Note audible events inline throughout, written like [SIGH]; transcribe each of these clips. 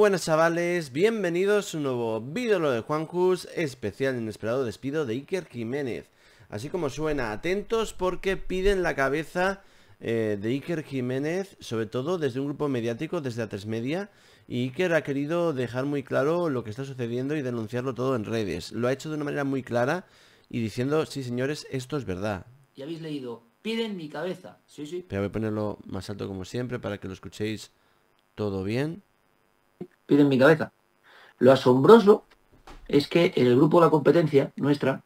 buenas chavales, bienvenidos a un nuevo vídeo de Juancus, especial inesperado despido de Iker Jiménez. Así como suena, atentos porque piden la cabeza eh, de Iker Jiménez, sobre todo desde un grupo mediático, desde A3 Media, y Iker ha querido dejar muy claro lo que está sucediendo y denunciarlo todo en redes. Lo ha hecho de una manera muy clara y diciendo, sí señores, esto es verdad. Y habéis leído, piden mi cabeza, sí, sí. Pero voy a ponerlo más alto como siempre para que lo escuchéis todo bien pide en mi cabeza. Lo asombroso es que en el grupo de la competencia nuestra,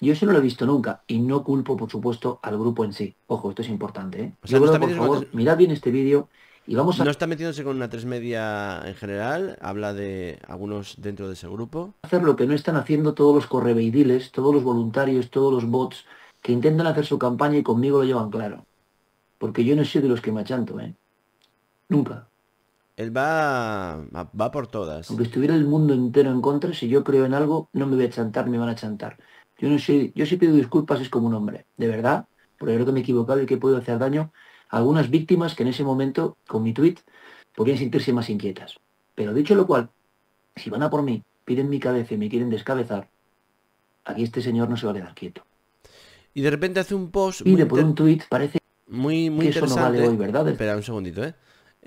yo eso no lo he visto nunca y no culpo, por supuesto, al grupo en sí. Ojo, esto es importante. ¿eh? mirad bien este vídeo y vamos a... No está metiéndose con una tres media en general, habla de algunos dentro de ese grupo. Hacer lo que no están haciendo todos los correveidiles, todos los voluntarios, todos los bots que intentan hacer su campaña y conmigo lo llevan claro. Porque yo no soy de los que me achanto, ¿eh? Nunca. Él va, va por todas. Aunque estuviera el mundo entero en contra, si yo creo en algo, no me voy a chantar, me van a chantar. Yo no sé, yo si pido disculpas es como un hombre, de verdad, porque creo que me he equivocado y que puedo hacer daño a algunas víctimas que en ese momento, con mi tweet, podrían sentirse más inquietas. Pero dicho lo cual, si van a por mí, piden mi cabeza y me quieren descabezar, aquí este señor no se va a quedar quieto. Y de repente hace un post. Y por un tweet parece muy, muy eso no vale hoy, ¿verdad? Espera un segundito, ¿eh?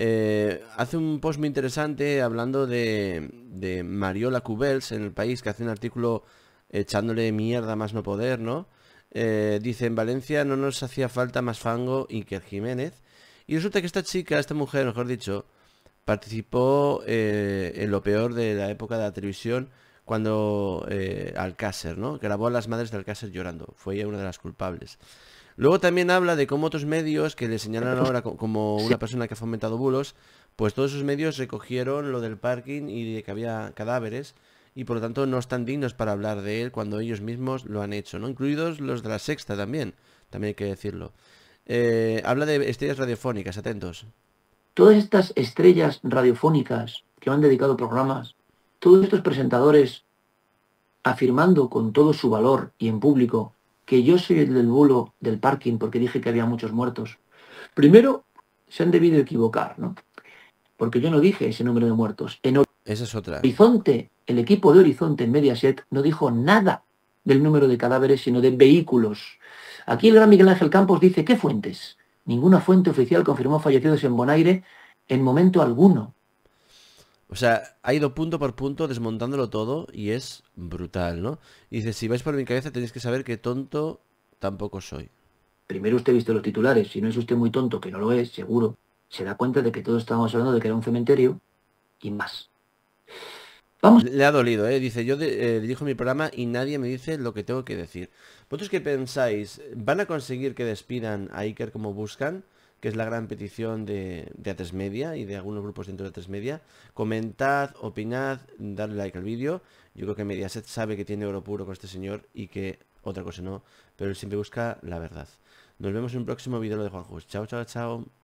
Eh, hace un post muy interesante hablando de, Mariola Cubels en el país, que hace un artículo echándole mierda más no poder, ¿no? Eh, dice, en Valencia no nos hacía falta más fango y el Jiménez. Y resulta que esta chica, esta mujer, mejor dicho, participó eh, en lo peor de la época de la televisión cuando Alcácer, ¿no? Grabó a las madres de Alcácer llorando. Fue una de las culpables. Luego también habla de cómo otros medios que le señalan [COUGHS] ahora como una persona que ha fomentado bulos, pues todos esos medios recogieron lo del parking y de que había cadáveres y por lo tanto no están dignos para hablar de él cuando ellos mismos lo han hecho, ¿no? Incluidos los de la sexta también, también hay que decirlo. Eh, habla de estrellas radiofónicas, atentos. Todas estas estrellas radiofónicas que han dedicado programas, todos estos presentadores afirmando con todo su valor y en público que yo soy el del bulo del parking porque dije que había muchos muertos. Primero, se han debido equivocar, ¿no? Porque yo no dije ese número de muertos. En Esa es otra. Horizonte, el equipo de Horizonte en Mediaset no dijo nada del número de cadáveres, sino de vehículos. Aquí el gran Miguel Ángel Campos dice, ¿qué fuentes? Ninguna fuente oficial confirmó fallecidos en Bonaire en momento alguno. O sea, ha ido punto por punto desmontándolo todo y es brutal, ¿no? dice, si vais por mi cabeza tenéis que saber que tonto tampoco soy. Primero usted visto los titulares, si no es usted muy tonto, que no lo es, seguro, se da cuenta de que todos estábamos hablando de que era un cementerio y más. Vamos. Le ha dolido, ¿eh? Dice, yo eh, dirijo mi programa y nadie me dice lo que tengo que decir. ¿Vosotros qué pensáis? ¿Van a conseguir que despidan a Iker como buscan? que es la gran petición de, de A3 Media y de algunos grupos dentro de A3 Media. Comentad, opinad, dadle like al vídeo. Yo creo que Mediaset sabe que tiene oro puro con este señor y que otra cosa no, pero él siempre busca la verdad. Nos vemos en un próximo vídeo de Juanjo. Chao, chao, chao.